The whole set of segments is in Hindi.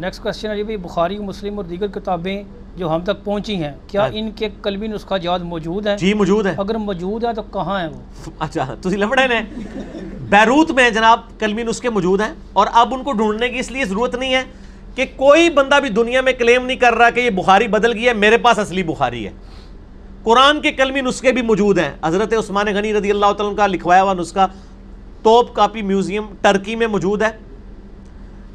नेक्स्ट क्वेश्चन है जी भाई बुखारी मुस्लिम और दीगर किताबें जो हम तक पहुंची हैं क्या हाँ। इनके कलमी नुस्खा जहाज मौजूद है जी मौजूद है अगर मौजूद है तो कहाँ है वो अच्छा तुम लफड़े ने बैरूत में जनाब कलमी नुस्खे मौजूद हैं और अब उनको ढूंढने की इसलिए ज़रूरत नहीं है कि कोई बंदा भी दुनिया में क्लेम नहीं कर रहा कि ये बुखारी बदल गई है मेरे पास असली बुखारी है कुरान के कलमी नुस्खे भी मौजूद हैं हज़रत उस्मान गनी रजी अल्लाह का लिखवाया हुआ नुस्खा तोप कापी म्यूज़ियम टर्की में मौजूद है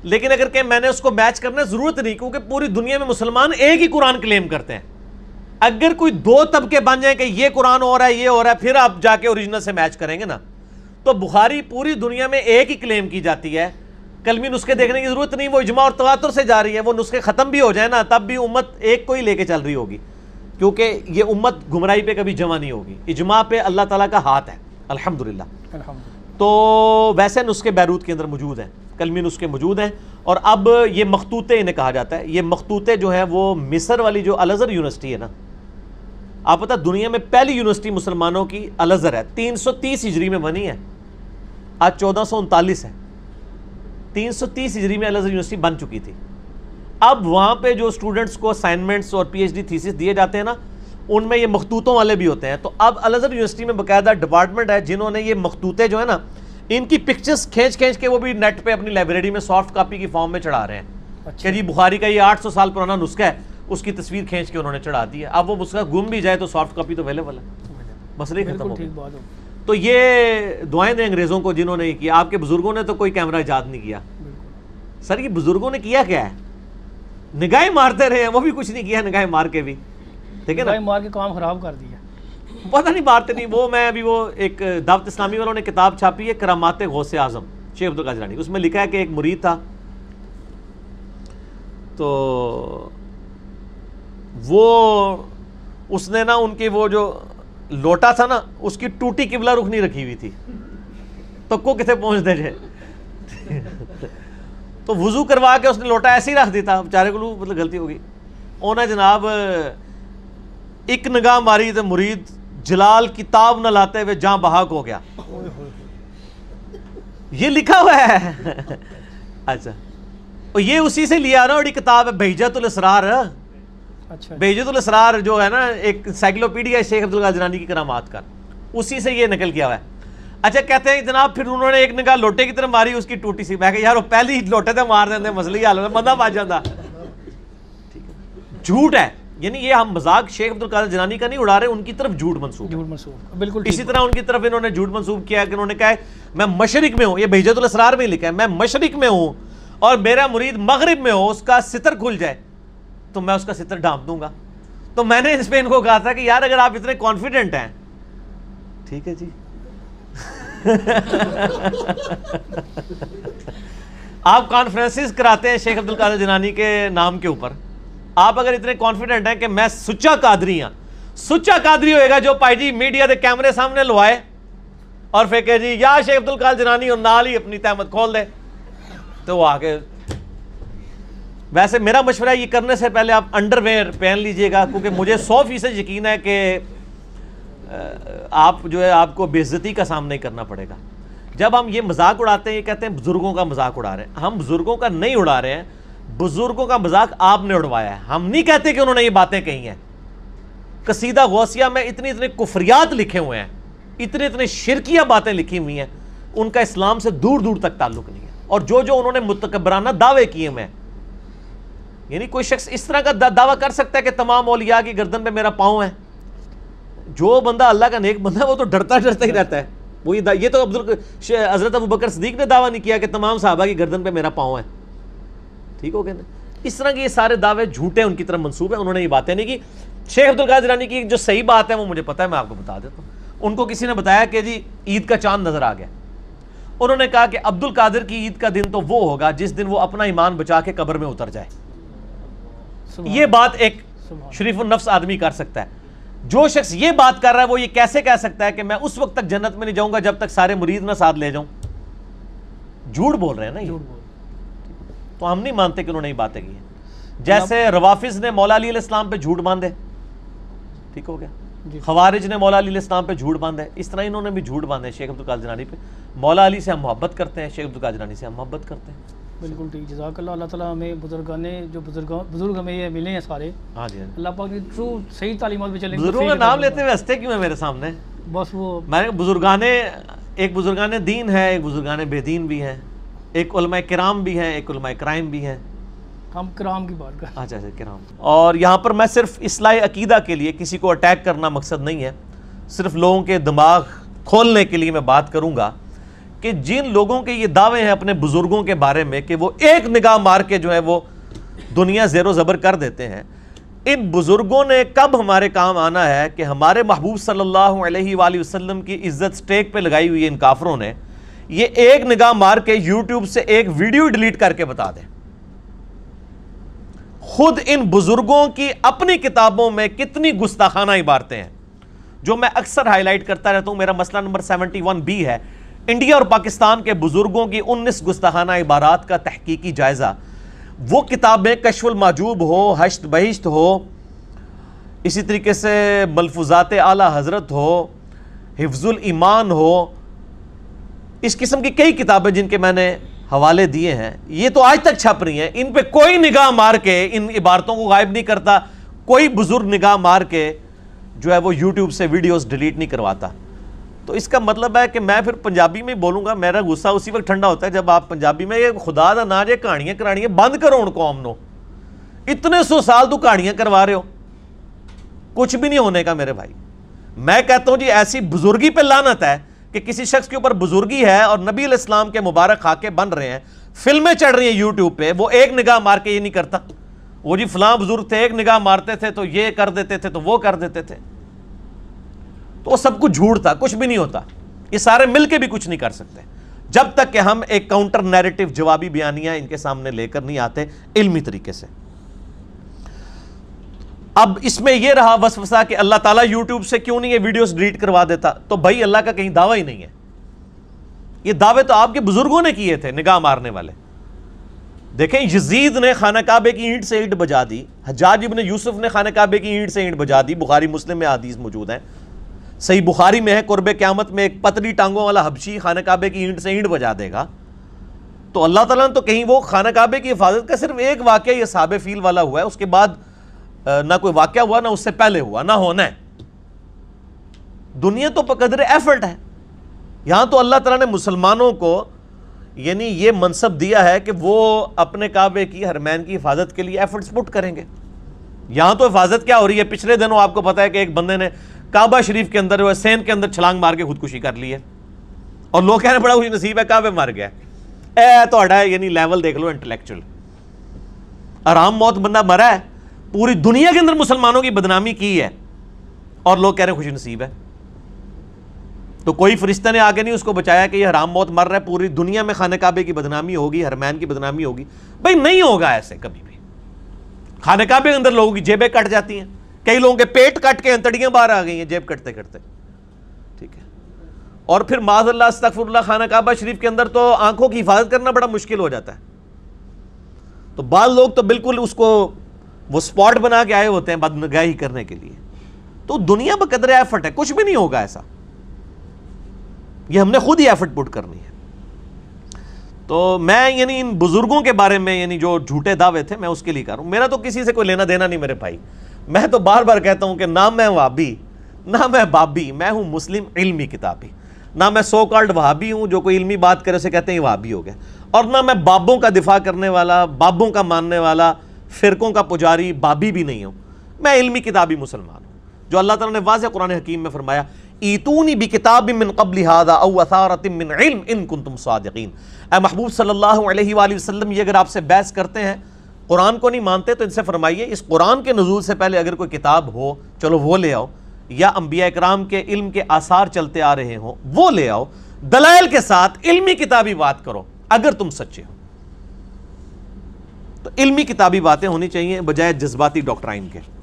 लेकिन अगर कहें मैंने उसको मैच करना जरूरत नहीं क्योंकि पूरी दुनिया में मुसलमान एक ही कुरान क्लेम करते हैं अगर कोई दो तबके बन जाए कि ये कुरान हो रहा है ये हो रहा है फिर आप जाके ओरिजिनल से मैच करेंगे ना तो बुखारी पूरी दुनिया में एक ही क्लेम की जाती है कलमी नुस्खे देखने की जरूरत नहीं वो इजमा और तवातुर से जा रही है वो नुस्खे ख़त्म भी हो जाए ना तब भी उम्मत एक को ही लेके चल रही होगी क्योंकि ये उम्मत घुमराई पे कभी जमा नहीं होगी इजमा पे अल्लाह ताला का हाथ है अल्हम्दुलिल्लाह तो वैसे नुस्खे बैरूत के अंदर मौजूद हैं कलमिन उसके मौजूद हैं और अब ये मखतूते इन्हें कहा जाता है ये मखतूते जो है वो मिसर वाली जो अलज़र यूनिवर्सिटी है ना आप पता दुनिया में पहली यूनिवर्सिटी मुसलमानों की अलज़र है तीन सौ तीस हिजरी में बनी है आज चौदह सौ उनतालीस है तीन सौ तीस हिजरी में अलज़र यूनिवर्सिटी बन चुकी थी अब वहाँ पर जो स्टूडेंट्स को असाइनमेंट्स और डी थीसिस दिए जाते हैं ना उनमें ये मखतूतों वाले भी होते हैं तो अब अलज़र यूनिवर्सिटी में बाकायदा डिपार्टमेंट है जिन्होंने ये मखतूते जो है ना इनकी पिक्चर्स खींच खींच के वो भी नेट पे अपनी लाइब्रेरी में सॉफ्ट कॉपी की फॉर्म में चढ़ा रहे हैं अच्छा जी बुखारी का ये 800 साल पुराना नुस्खा है उसकी तस्वीर खींच के उन्होंने चढ़ा दी है अब वो नुस्खा गुम भी जाए तो सॉफ्ट कॉपी तो अवेलेबल है मसले खत्म हो तो ये दुआएं दें अंग्रेज़ों को जिन्होंने किया आपके बुजुर्गों ने तो कोई कैमरा ईजाद नहीं किया सर ये बुजुर्गों ने किया क्या है निगाहें मारते रहे हैं वो भी कुछ नहीं किया निगाहें मार के भी ठीक है ना मार के काम खराब कर दिया पता नहीं बात नहीं वो मैं अभी वो एक दावत इस्लामी वालों ने किताब छापी है करामात गौसे आजम शेख अब्दुल गजरानी उसमें लिखा है कि एक मुरीद था तो वो उसने ना उनकी वो जो लोटा था ना उसकी टूटी किबला रुखनी रखी हुई थी तो को कितने दे जे तो वज़ू करवा के उसने लोटा ऐसे ही रख था बेचारे को मतलब गलती होगी उन्हें जनाब एक नगाह मारी तो मुरीद जलाल किताब न लाते हुए जहां बहाक हो गया ये लिखा हुआ है अच्छा और ये उसी से लिया ना बड़ी किताब है बेजतुल इसरार अच्छा बेजतुल इसरार जो है ना एक साइक्लोपीडिया शेख अब्दुल जनानी की करामात का उसी से ये नकल किया हुआ है अच्छा कहते हैं जनाब फिर उन्होंने एक निगाह लोटे की तरफ मारी उसकी टूटी सी मैं यार वो पहली लोटे थे मार देते मसले ही हाल बंदा बच जाता ठीक है झूठ है यानी ये हम मजाक शेख अब्दुल कादिर जनानी का नहीं उड़ा रहे उनकी तरफ झूठ मनसूब झूठ मनसूब बिल्कुल इसी तरह उनकी तरफ इन्होंने झूठ मनसूब किया कि इन्होंने कहा मैं मशरक में हूँ ये भेजतुल असरार में लिखा है मैं मशरक में हूँ और मेरा मुरीद मगरब में हो उसका सितर खुल जाए तो मैं उसका सितर ढांप दूंगा तो मैंने इस पर इनको कहा था कि यार अगर आप इतने कॉन्फिडेंट हैं ठीक है जी आप कॉन्फ्रेंसिस कराते हैं शेख अब्दुल कादिर जनानी के नाम के ऊपर आप अगर इतने कॉन्फिडेंट हैं कि मैं सुचा कादरी हाँ सुचा कादरी होएगा जो भाई जी मीडिया के कैमरे सामने लुवाए और फिर कह जी या शेख अब्दुल कल जनानी और नाल ही अपनी तहमत खोल दे तो वो आके वैसे मेरा मशवरा ये करने से पहले आप अंडरवेयर पहन लीजिएगा क्योंकि मुझे सौ फीसद यकीन है कि आप जो है आपको बेजती का सामना ही करना पड़ेगा जब हम ये मजाक उड़ाते हैं ये कहते हैं बुज़ुर्गों का मजाक उड़ा रहे हैं हम बुज़ुर्गों का नहीं उड़ा रहे हैं बुजुर्गों का मजाक आपने उड़वाया है हम नहीं कहते कि उन्होंने ये बातें कही हैं कसीदा गौसिया में इतने इतने कुफरियात लिखे हुए हैं इतने इतने शिरकिया बातें लिखी हुई हैं उनका इस्लाम से दूर दूर तक ताल्लुक नहीं है और जो जो उन्होंने मुतकबराना दावे किए हुए हैं यानी कोई शख्स इस तरह का दावा कर सकता है कि तमाम ओलिया की गर्दन पर मेरा पाँव है जो बंदा अल्लाह का नेक बंदा वो तो डरता डरता ही रहता है वो ये ये तो अब्दुल हजरत अबू बकर सदीक ने दावा नहीं किया कि तमाम साहबा की गर्दन पर मेरा पाँव है ठीक हो गए इस तरह के ये सारे दावे झूठे हैं उनकी तरफ मंसूब है उन्होंने ये बातें नहीं की शेख अब्दुल कादिर रानी की जो सही बात है वो मुझे पता है मैं आपको बता देता हूँ उनको किसी ने बताया कि जी ईद का चांद नजर आ गया उन्होंने कहा कि अब्दुल कादिर की ईद का दिन तो वो होगा जिस दिन वो अपना ईमान बचा के कब्र में उतर जाए ये बात एक शरीफ नफ्स आदमी कर सकता है जो शख्स ये बात कर रहा है वो ये कैसे कह सकता है कि मैं उस वक्त तक जन्नत में नहीं जाऊंगा जब तक सारे मुरीद ना साथ ले जाऊं झूठ बोल रहे हैं ना ये तो हम नहीं मानते कि उन्होंने ये बातें की हैं जैसे रवाफिज ने मौला अली इस्लाम पे झूठ बांधे ठीक हो गया खवारिज ने मौला अली इस्लाम पे झूठ बांधे इस तरह इन्होंने भी झूठ बांधे शेख अब्दुल काल जनानी पे मौला अली से हम मोहब्बत करते हैं शेख अब्दुल काल जनानी से हम मोहब्बत करते हैं बिल्कुल ठीक जजाकल्ला अल्लाह ताला हमें ने जो बुजुर्ग बुजुर्ग हमें ये मिले हैं सारे हाँ जी हाँ अल्लाह पाक की ट्रू सही तालीमत भी चले बुजुर्गों का नाम लेते हुए हंसते क्यों है मेरे सामने बस वो मैंने बुजुर्गाने एक बुजुर्गान दीन है एक बुजुर्गान बेदीन भी हैं एक उलमा कराम भी हैं एक उलमा क्राइम भी हैं हम कराम की बात कर अच्छा अच्छा कराम और यहाँ पर मैं सिर्फ इसलाह अकीदा के लिए किसी को अटैक करना मकसद नहीं है सिर्फ लोगों के दिमाग खोलने के लिए मैं बात करूँगा कि जिन लोगों के ये दावे हैं अपने बुज़ुर्गों के बारे में कि वो एक निगाह मार के जो है वो दुनिया ज़ेरो ज़बर कर देते हैं इन बुज़ुर्गों ने कब हमारे काम आना है कि हमारे महबूब सल्लल्लाहु अलैहि वसल्लम की इज़्ज़त स्टेक पे लगाई हुई है इन काफरों ने ये एक निगाह मार के यूट्यूब से एक वीडियो डिलीट करके बता दें खुद इन बुजुर्गों की अपनी किताबों में कितनी गुस्ताखाना इबारते हैं जो मैं अक्सर हाईलाइट करता रहता हूं मेरा मसला नंबर 71 बी है इंडिया और पाकिस्तान के बुजुर्गों की 19 गुस्ताखाना इबारात का तहकीकी जायजा वो किताबें कशवल माजूब हो हश्त बहिश्त हो इसी तरीके से मलफूजात आला हजरत हो हिफुल ईमान हो इस किस्म की कई किताबें जिनके मैंने हवाले दिए हैं ये तो आज तक छप रही हैं इन पे कोई निगाह मार के इन इबारतों को गायब नहीं करता कोई बुज़ुर्ग निगाह मार के जो है वो यूट्यूब से वीडियोस डिलीट नहीं करवाता तो इसका मतलब है कि मैं फिर पंजाबी में बोलूँगा मेरा गुस्सा उसी वक्त ठंडा होता है जब आप पंजाबी में ये खुदा का ना ये कहानियाँ है बंद करो उन कौम नो इतने सौ साल तू कहानियाँ करवा रहे हो कुछ भी नहीं होने का मेरे भाई मैं कहता हूँ जी ऐसी बुजुर्गी पे लानत है कि किसी शख्स के ऊपर बुजुर्गी है और नबी इस्लाम के मुबारक खाके बन रहे हैं फिल्में चढ़ रही हैं यूट्यूब पे वो एक निगाह मार के ये नहीं करता वो जी फलां बुजुर्ग थे एक निगाह मारते थे तो ये कर देते थे तो वो कर देते थे तो वो सब कुछ झूठ था कुछ भी नहीं होता ये सारे मिलके भी कुछ नहीं कर सकते जब तक कि हम एक काउंटर नैरेटिव जवाबी बयानियां इनके सामने लेकर नहीं आते इल्मी तरीके से अब इसमें यह रहा वसवसा कि अल्लाह ताला यूट्यूब से क्यों नहीं ये वीडियोस डिलीट करवा देता तो भाई अल्लाह का कहीं दावा ही नहीं है ये दावे तो आपके बुजुर्गों ने किए थे निगाह मारने वाले देखें यजीद ने खाना काबे की ईंट से ईंट बजा दी हजाज इबन यूसुफ ने खाना काबे की ईंट से ईंट बजा दी बुखारी मुस्लिम में आदीज मौजूद हैं सही बुखारी में है कुरब क्यामत में एक पतली टांगों वाला हबशी खाना काबे की ईंट से ईंट बजा देगा तो अल्लाह ताला ने तो कहीं वो खाना काबे की हिफाजत का सिर्फ एक वाक्य ये साब फील वाला हुआ है उसके बाद ना कोई वाक्य हुआ ना उससे पहले हुआ ना होना है दुनिया तो बकदर एफर्ट है यहां तो अल्लाह तला ने मुसलमानों को यानी ये मनसब दिया है कि वो अपने काबे की हरमैन की हिफाजत के लिए एफर्ट्स पुट करेंगे यहां तो हिफाजत क्या हो रही है पिछले दिनों आपको पता है कि एक बंदे ने काबा शरीफ के अंदर सैन के अंदर छलांग मार के खुदकुशी कर ली है और लोग कह रहे बड़ा कुछ नसीब है काबे मार गया ए तो यानी लेवल देख लो इंटेलेक्चुअल आराम मौत बंदा मरा है पूरी दुनिया के अंदर मुसलमानों की बदनामी की है और लोग कह रहे हैं खुश नसीब है तो कोई फरिश्ता ने आगे नहीं उसको बचाया कि ये हराम मौत मर रहा है पूरी दुनिया में खाने काबे की बदनामी होगी हरमैन की बदनामी होगी भाई नहीं होगा ऐसे कभी भी खाने काबे के अंदर लोगों की जेबें कट जाती हैं कई लोगों के पेट कट के अंतड़ियाँ बाहर आ गई हैं जेब कटते कटते ठीक है और फिर माजल्ला तकफुल्ला खाना काबा शरीफ के अंदर तो आंखों की हिफाजत करना बड़ा मुश्किल हो जाता है तो बाल लोग तो बिल्कुल उसको वो स्पॉट बना के आए होते हैं बदनगाही करने के लिए तो दुनिया में कदरे एफर्ट है कुछ भी नहीं होगा ऐसा ये हमने खुद ही एफर्ट पुट करनी है तो मैं यानी इन बुजुर्गों के बारे में यानी जो झूठे दावे थे मैं उसके लिए कर रहा मेरा तो किसी से कोई लेना देना नहीं मेरे भाई मैं तो बार बार कहता हूं कि ना मैं वाबी ना मैं बाबी मैं हूं मुस्लिम इल्मी किताबी ना मैं सो कॉल्ड वहाबी हूं जो कोई इल्मी बात करे उसे कहते हैं वहाबी हो गया और ना मैं बाबों का दिफा करने वाला बाबों का मानने वाला फ़िरकों का पुजारी बाबी भी नहीं हूँ मैं इलमी किताबी मुसलमान हूँ जो अल्लाह ताला ने वाज कुरान हकीम में फरमाया ईतूनी भी किताब मिन कबल हादा इल्म इन तुम सादकिन महबूब सल्लल्लाहु अलैहि वसल्लम ये अगर आपसे बहस करते हैं कुरान को नहीं मानते तो इनसे फरमाइए इस कुरान के नजूल से पहले अगर कोई किताब हो चलो वो ले आओ या अम्बिया कराम के इल्म के आसार चलते आ रहे हों वो ले आओ दलाइल के साथ इल्मी किताबी बात करो अगर तुम सच्चे हो तो इल्मी किताबी बातें होनी चाहिए बजाय जज्बाती डॉक्टराइन के